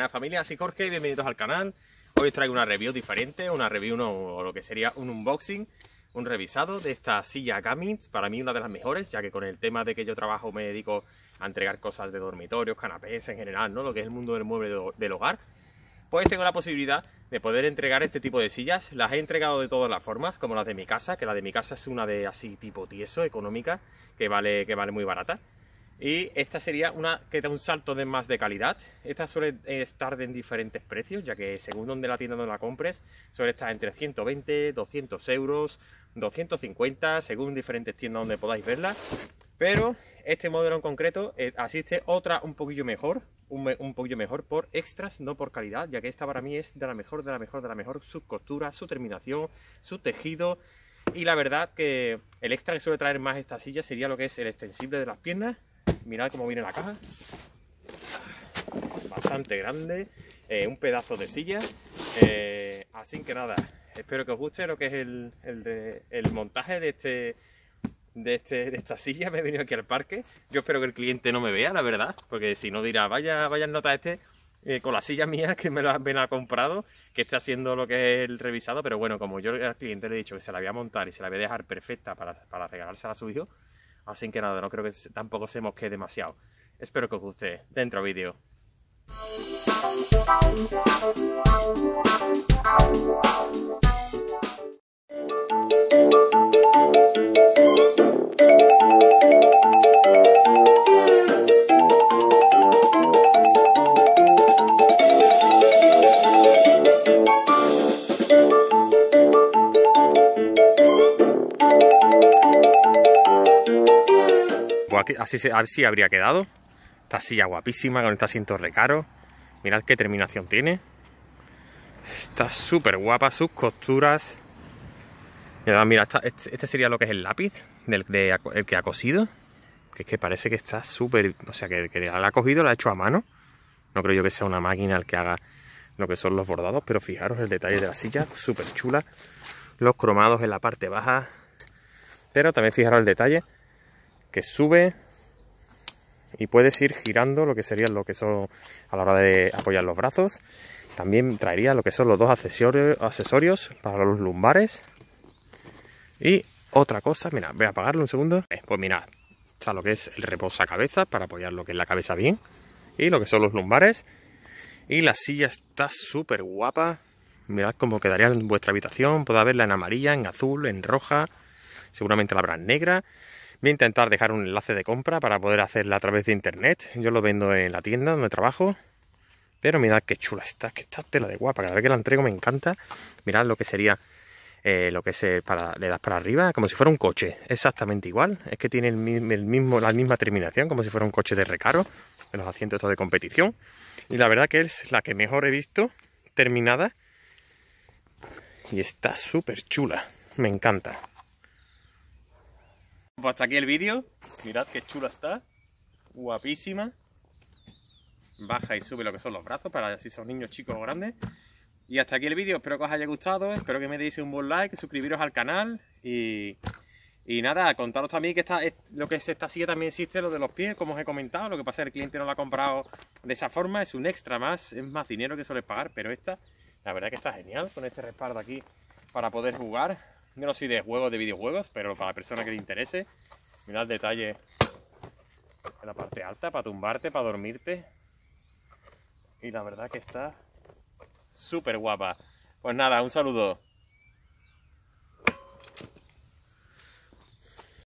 Hola familia, así Jorge bienvenidos al canal. Hoy os traigo una review diferente, una review o lo que sería un unboxing, un revisado de esta silla Gamins, para mí una de las mejores, ya que con el tema de que yo trabajo me dedico a entregar cosas de dormitorios, canapés en general, ¿no? lo que es el mundo del mueble del hogar, pues tengo la posibilidad de poder entregar este tipo de sillas. Las he entregado de todas las formas, como las de mi casa, que la de mi casa es una de así tipo tieso, económica, que vale, que vale muy barata. Y esta sería una que da un salto de más de calidad. Esta suele eh, estar en diferentes precios, ya que según donde la tienda donde la compres, suele estar entre 120, 200 euros, 250, según diferentes tiendas donde podáis verla. Pero este modelo en concreto eh, asiste otra un poquillo mejor, un, un, poquillo mejor por extras, no por calidad, ya que esta para mí es de la mejor, de la mejor, de la mejor, su costura, su terminación, su tejido, y la verdad que el extra que suele traer más esta silla sería lo que es el extensible de las piernas, Mirad cómo viene la caja. Bastante grande. Eh, un pedazo de silla. Eh, así que nada, espero que os guste lo que es el, el, montaje de este, de este, de esta silla. Me he venido aquí al parque. Yo espero que el cliente no me vea, la verdad, porque si no dirá, vaya, vaya nota este. Eh, con la silla mía que me la, ven comprado, que esté haciendo lo que es el revisado, pero bueno, como yo al cliente le he dicho que se la voy a montar y se la voy a dejar perfecta para, para regalársela a su hijo, Así que nada, no creo que tampoco se que demasiado. Espero que os guste. Dentro vídeo. así, así habría quedado. Esta silla guapísima con este asiento recaro. Mirad qué terminación tiene. Está súper guapa, sus costuras. Mirad, mira, este, este, sería lo que es el lápiz del el que ha cosido. Que es que parece que está súper. O sea, que que la ha cogido la ha hecho a mano. No creo yo que sea una máquina el que haga lo que son los bordados, pero fijaros el detalle de la silla, súper chula. Los cromados en la parte baja. Pero también fijaros el detalle que sube y puedes ir girando lo que sería lo que son a la hora de apoyar los brazos. También traería lo que son los dos accesorios, para los lumbares. Y otra cosa, mira, voy a apagarlo un segundo. Eh, pues mira, está lo que es el reposacabezas para apoyar lo que es la cabeza bien. Y lo que son los lumbares. Y la silla está súper guapa. Mirad cómo quedaría en vuestra habitación. Puede verla en amarilla, en azul, en roja. Seguramente la habrá negra. Voy a intentar dejar un enlace de compra para poder hacerla a través de internet. Yo lo vendo en la tienda donde trabajo. Pero mirad qué chula está, que está tela de guapa. Cada vez que la entrego me encanta. Mirad lo que sería, eh, lo que se eh, para, le das para arriba, como si fuera un coche. Exactamente igual. Es que tiene el, mismo, la misma terminación, como si fuera un coche de recaro, En los asientos de competición. Y la verdad que es la que mejor he visto terminada. Y está súper chula. Me encanta. Pues hasta aquí el vídeo. Mirad qué chula está. Guapísima. Baja y sube lo que son los brazos para si son niños, chicos o grandes. Y hasta aquí el vídeo. Espero que os haya gustado. Espero que me deis un buen like, suscribiros al canal y... nada, contaros también que está lo que es esta silla también existe, lo de los pies, como os he comentado. Lo que pasa es que el cliente no la ha comprado de esa forma, es un extra más, es más dinero que suele pagar. Pero esta, la verdad que está genial, con este respaldo aquí para poder jugar. Yo no soy de juegos, de videojuegos, pero para la persona que le interese, mira el detalle en la parte alta para tumbarte, para dormirte. Y la verdad que está súper guapa. Pues nada, un saludo.